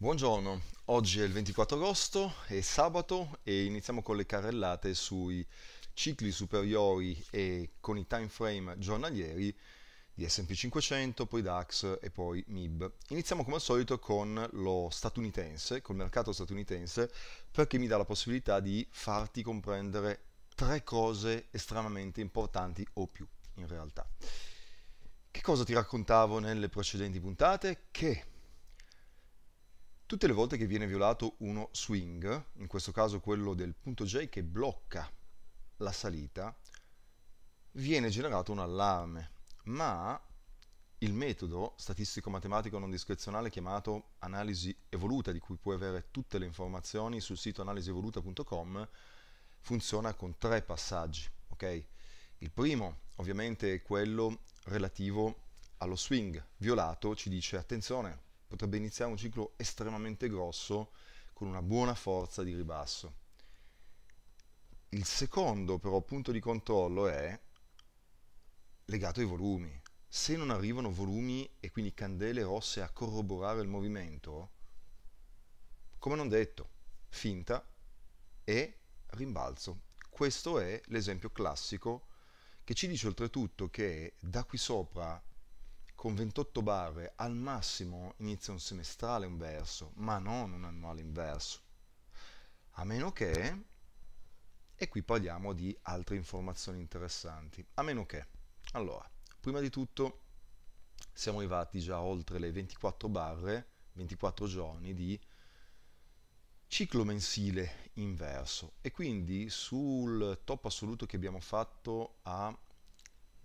Buongiorno, oggi è il 24 agosto, è sabato e iniziamo con le carrellate sui cicli superiori e con i time frame giornalieri di S&P 500, poi DAX e poi MIB. Iniziamo come al solito con lo statunitense, col mercato statunitense, perché mi dà la possibilità di farti comprendere tre cose estremamente importanti o più in realtà. Che cosa ti raccontavo nelle precedenti puntate? Che Tutte le volte che viene violato uno swing, in questo caso quello del punto J che blocca la salita, viene generato un allarme, ma il metodo statistico-matematico non discrezionale chiamato analisi evoluta, di cui puoi avere tutte le informazioni sul sito analisievoluta.com, funziona con tre passaggi. Okay? Il primo ovviamente è quello relativo allo swing violato, ci dice attenzione, potrebbe iniziare un ciclo estremamente grosso con una buona forza di ribasso. Il secondo però punto di controllo è legato ai volumi. Se non arrivano volumi e quindi candele rosse a corroborare il movimento, come non detto, finta e rimbalzo. Questo è l'esempio classico che ci dice oltretutto che da qui sopra con 28 barre al massimo inizia un semestrale un verso, ma non un annuale inverso. A meno che, e qui parliamo di altre informazioni interessanti, a meno che, allora, prima di tutto siamo arrivati già oltre le 24 barre, 24 giorni di ciclo mensile inverso e quindi sul top assoluto che abbiamo fatto a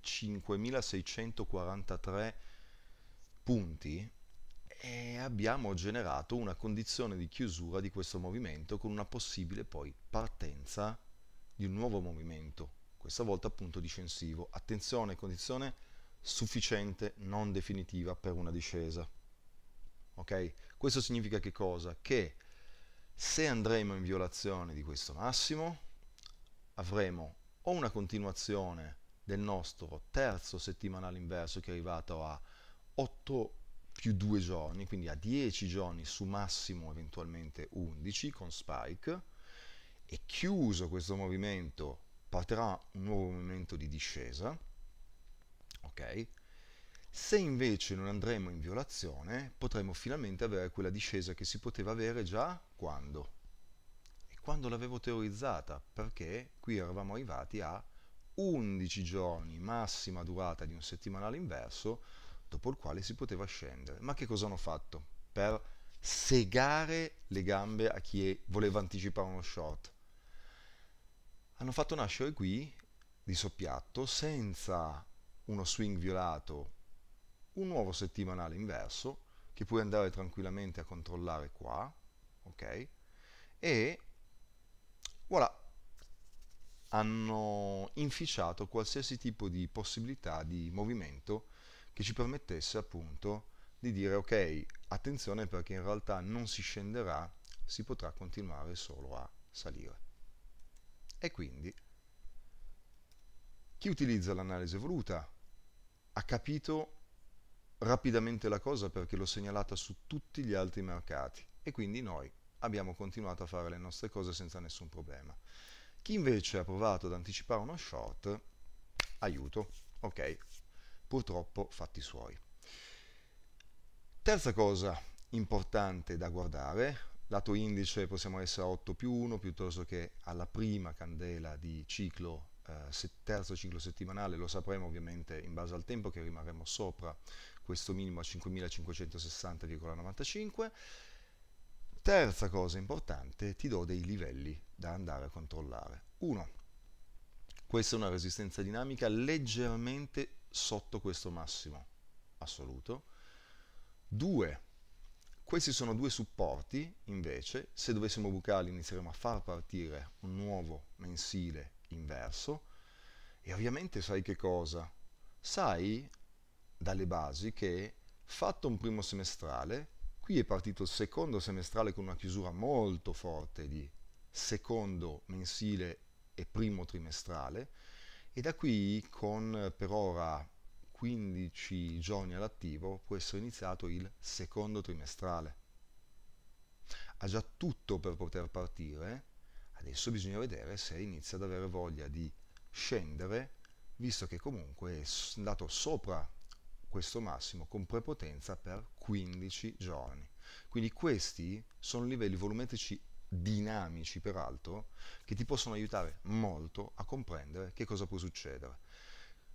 5643 punti e abbiamo generato una condizione di chiusura di questo movimento con una possibile poi partenza di un nuovo movimento, questa volta appunto discensivo. Attenzione, condizione sufficiente, non definitiva per una discesa. Ok? Questo significa che cosa? Che se andremo in violazione di questo massimo avremo o una continuazione del nostro terzo settimanale inverso che è arrivato a 8 più 2 giorni, quindi a 10 giorni su massimo eventualmente 11 con spike e chiuso questo movimento partirà un nuovo movimento di discesa, ok? Se invece non andremo in violazione potremo finalmente avere quella discesa che si poteva avere già quando? E quando l'avevo teorizzata, perché qui eravamo arrivati a 11 giorni, massima durata di un settimanale inverso, dopo il quale si poteva scendere. Ma che cosa hanno fatto? Per segare le gambe a chi voleva anticipare uno short. Hanno fatto nascere qui, di soppiatto, senza uno swing violato, un nuovo settimanale inverso, che puoi andare tranquillamente a controllare qua, ok? E voilà, hanno inficiato qualsiasi tipo di possibilità di movimento che ci permettesse appunto di dire ok, attenzione perché in realtà non si scenderà, si potrà continuare solo a salire. E quindi chi utilizza l'analisi evoluta ha capito rapidamente la cosa perché l'ho segnalata su tutti gli altri mercati e quindi noi abbiamo continuato a fare le nostre cose senza nessun problema. Chi invece ha provato ad anticipare uno short, aiuto, ok, purtroppo fatti suoi. Terza cosa importante da guardare, lato indice possiamo essere a 8 più 1 piuttosto che alla prima candela di ciclo eh, terzo ciclo settimanale, lo sapremo ovviamente in base al tempo che rimarremo sopra questo minimo a 5560,95 Terza cosa importante, ti do dei livelli da andare a controllare. 1. Questa è una resistenza dinamica leggermente sotto questo massimo assoluto. 2. Questi sono due supporti, invece, se dovessimo bucarli inizieremo a far partire un nuovo mensile inverso e ovviamente sai che cosa? Sai dalle basi che fatto un primo semestrale Qui è partito il secondo semestrale con una chiusura molto forte di secondo mensile e primo trimestrale e da qui con per ora 15 giorni all'attivo può essere iniziato il secondo trimestrale. Ha già tutto per poter partire, adesso bisogna vedere se inizia ad avere voglia di scendere, visto che comunque è andato sopra questo massimo con prepotenza per 15 giorni. Quindi questi sono livelli volumetrici dinamici, peraltro, che ti possono aiutare molto a comprendere che cosa può succedere.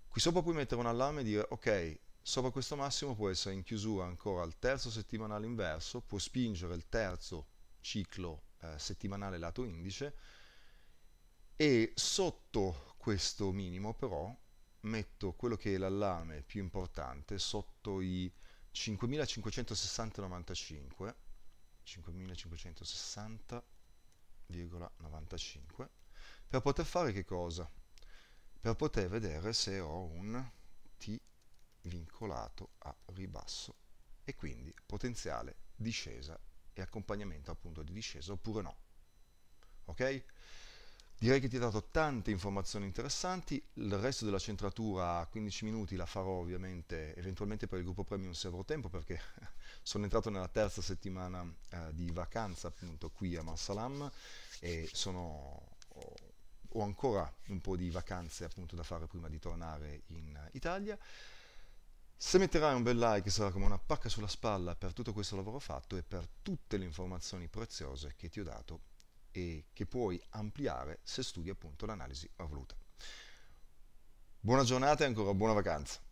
Qui sopra puoi mettere un allarme e dire, ok, sopra questo massimo può essere in chiusura ancora al terzo settimanale inverso, può spingere il terzo ciclo eh, settimanale lato indice e sotto questo minimo però metto quello che è l'allarme più importante sotto i 5560,95 5560,95 per poter fare che cosa? Per poter vedere se ho un T vincolato a ribasso e quindi potenziale discesa e accompagnamento appunto di discesa oppure no. Ok? Direi che ti ho dato tante informazioni interessanti, il resto della centratura a 15 minuti la farò ovviamente eventualmente per il gruppo premium se avrò tempo perché sono entrato nella terza settimana eh, di vacanza appunto qui a Marsalam e sono, ho ancora un po' di vacanze appunto da fare prima di tornare in Italia. Se metterai un bel like sarà come una pacca sulla spalla per tutto questo lavoro fatto e per tutte le informazioni preziose che ti ho dato e che puoi ampliare se studi appunto l'analisi evoluta. Buona giornata e ancora buona vacanza.